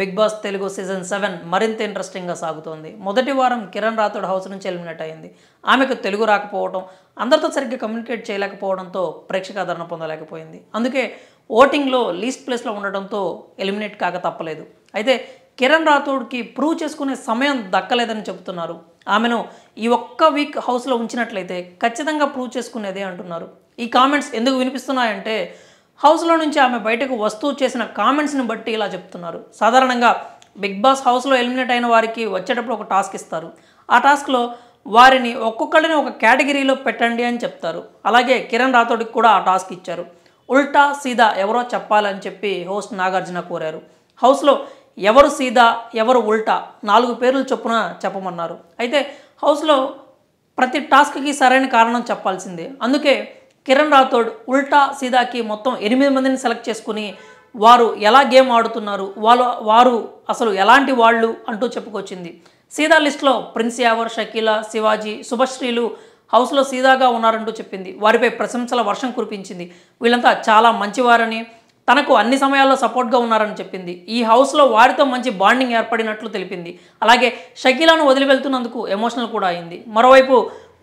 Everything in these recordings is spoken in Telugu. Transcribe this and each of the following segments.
big boss Telugu season seven మరింత ఇంట్రెస్టింగ్గా సాగుతోంది మొదటి వారం కిరణ్ రాథోడ్ హౌస్ నుంచి ఎలిమినేట్ అయింది ఆమెకు తెలుగు రాకపోవడం అందరితో సరిగ్గా కమ్యూనికేట్ చేయలేకపోవడంతో ప్రేక్షక ఆదరణ పొందలేకపోయింది అందుకే ఓటింగ్లో లీస్ట్ ప్లేస్లో ఉండడంతో ఎలిమినేట్ కాక తప్పలేదు అయితే కిరణ్ రాథోడ్కి ప్రూవ్ చేసుకునే సమయం దక్కలేదని చెబుతున్నారు ఆమెను ఈ ఒక్క వీక్ హౌస్లో ఉంచినట్లయితే ఖచ్చితంగా ప్రూవ్ చేసుకునేదే అంటున్నారు ఈ కామెంట్స్ ఎందుకు వినిపిస్తున్నాయంటే హౌస్లో నుంచి ఆమె బయటకు వస్తూ చేసిన కామెంట్స్ని బట్టి ఇలా చెప్తున్నారు సాధారణంగా బిగ్ బాస్ హౌస్లో ఎలిమినేట్ అయిన వారికి వచ్చేటప్పుడు ఒక టాస్క్ ఇస్తారు ఆ టాస్క్లో వారిని ఒక్కొక్కళ్ళని ఒక కేటగిరీలో పెట్టండి అని చెప్తారు అలాగే కిరణ్ రాథోడికి కూడా ఆ టాస్క్ ఇచ్చారు ఉల్టా సీదా ఎవరో చెప్పాలని చెప్పి హోస్ట్ నాగార్జున కోరారు హౌస్లో ఎవరు సీదా ఎవరు ఉల్టా నాలుగు పేర్లు చొప్పున చెప్పమన్నారు అయితే హౌస్లో ప్రతి టాస్క్కి సరైన కారణం చెప్పాల్సిందే అందుకే కిరణ్ రాథోడ్ ఉల్టా సీదాకి మొత్తం ఎనిమిది మందిని సెలెక్ట్ చేసుకుని వారు ఎలా గేమ్ ఆడుతున్నారు వాళ్ళు వారు అసలు ఎలాంటి వాళ్ళు అంటూ చెప్పుకొచ్చింది సీదా లిస్ట్లో ప్రిన్స్ యావర్ షకీలా శివాజీ శుభశ్రీలు హౌస్లో సీదాగా ఉన్నారంటూ చెప్పింది వారిపై ప్రశంసల వర్షం కురిపించింది వీళ్ళంతా చాలా మంచివారని తనకు అన్ని సమయాల్లో సపోర్ట్గా ఉన్నారని చెప్పింది ఈ హౌస్లో వారితో మంచి బాండింగ్ ఏర్పడినట్లు తెలిపింది అలాగే షకీలాను వదిలి వెళ్తున్నందుకు ఎమోషనల్ కూడా అయింది మరోవైపు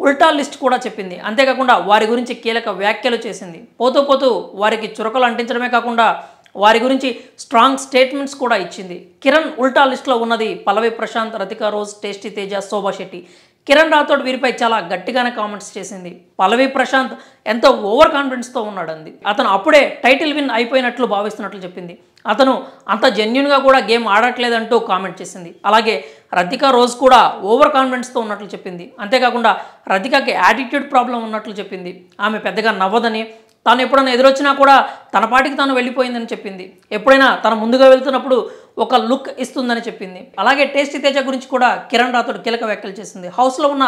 ఉల్టా లిస్ట్ కూడా చెప్పింది అంతేకాకుండా వారి గురించి కీలక వ్యాఖ్యలు చేసింది పోతూ పోతూ వారికి చురకలు అంటించడమే కాకుండా వారి గురించి స్ట్రాంగ్ స్టేట్మెంట్స్ కూడా ఇచ్చింది కిరణ్ ఉల్టా లిస్ట్లో ఉన్నది పల్లవి ప్రశాంత్ రతికా రోజ్ టేస్టీ తేజ శోభా శెట్టి కిరణ్ రాథోడ్ వీరిపై చాలా గట్టిగానే కామెంట్స్ చేసింది పల్లవి ప్రశాంత్ ఎంతో ఓవర్ కాన్ఫిడెన్స్తో ఉన్నాడంది అతను అప్పుడే టైటిల్ విన్ అయిపోయినట్లు భావిస్తున్నట్లు చెప్పింది అతను అంత జెన్యున్గా కూడా గేమ్ ఆడట్లేదంటూ కామెంట్ చేసింది అలాగే రతిక రోజ్ కూడా ఓవర్ కాన్ఫిడెన్స్తో ఉన్నట్లు చెప్పింది అంతేకాకుండా రతికకి యాటిట్యూడ్ ప్రాబ్లం ఉన్నట్లు చెప్పింది ఆమె పెద్దగా నవ్వదని తాను ఎప్పుడైనా ఎదురొచ్చినా కూడా తన పాటికి తాను వెళ్ళిపోయిందని చెప్పింది ఎప్పుడైనా తన ముందుగా వెళ్తున్నప్పుడు ఒక లుక్ ఇస్తుందని చెప్పింది అలాగే టేస్టీ తేజ గురించి కూడా కిరణ్ రాథోడ్ కీలక వ్యాఖ్యలు చేసింది హౌస్లో ఉన్న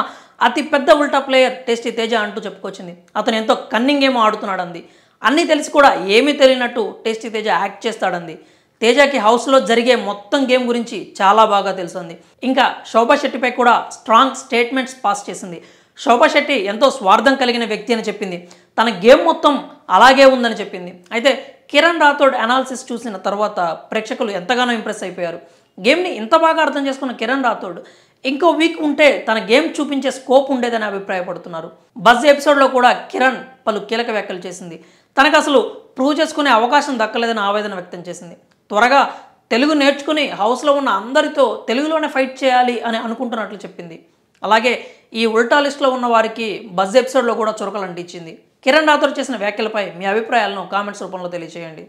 అతి పెద్ద ఉల్టా ప్లేయర్ టేస్టీ తేజ అంటూ చెప్పుకొచ్చింది అతను ఎంతో కన్నింగ్ గేమ్ ఆడుతున్నాడు అంది అన్నీ తెలిసి కూడా ఏమీ తెలియనట్టు టేస్టీ తేజ యాక్ట్ చేస్తాడంది తేజకి హౌస్లో జరిగే మొత్తం గేమ్ గురించి చాలా బాగా తెలుసుంది ఇంకా శోభా శెట్టిపై కూడా స్ట్రాంగ్ స్టేట్మెంట్స్ పాస్ చేసింది శోభా శెట్టి ఎంతో స్వార్థం కలిగిన వ్యక్తి అని చెప్పింది తన గేమ్ మొత్తం అలాగే ఉందని చెప్పింది అయితే కిరణ్ రాథోడ్ అనాలిసిస్ చూసిన తర్వాత ప్రేక్షకులు ఎంతగానో ఇంప్రెస్ అయిపోయారు గేమ్ని ఇంత బాగా అర్థం చేసుకున్న కిరణ్ రాథోడ్ ఇంకో వీక్ ఉంటే తన గేమ్ చూపించే స్కోప్ ఉండేదని అభిప్రాయపడుతున్నారు బజ్ ఎపిసోడ్లో కూడా కిరణ్ పలు కీలక వ్యాఖ్యలు చేసింది తనకు అసలు ప్రూవ్ చేసుకునే అవకాశం దక్కలేదని ఆవేదన వ్యక్తం చేసింది త్వరగా తెలుగు నేర్చుకుని హౌస్లో ఉన్న అందరితో తెలుగులోనే ఫైట్ చేయాలి అని అనుకుంటున్నట్లు చెప్పింది అలాగే ఈ ఉల్టా లిస్టులో ఉన్న వారికి బజ్ ఎపిసోడ్లో కూడా చురకలు అంటించింది కిరణ్ రాథోర్ చేసిన వ్యాఖ్యలపై మీ అభిప్రాయాలను కామెంట్స్ రూపంలో తెలియజేయండి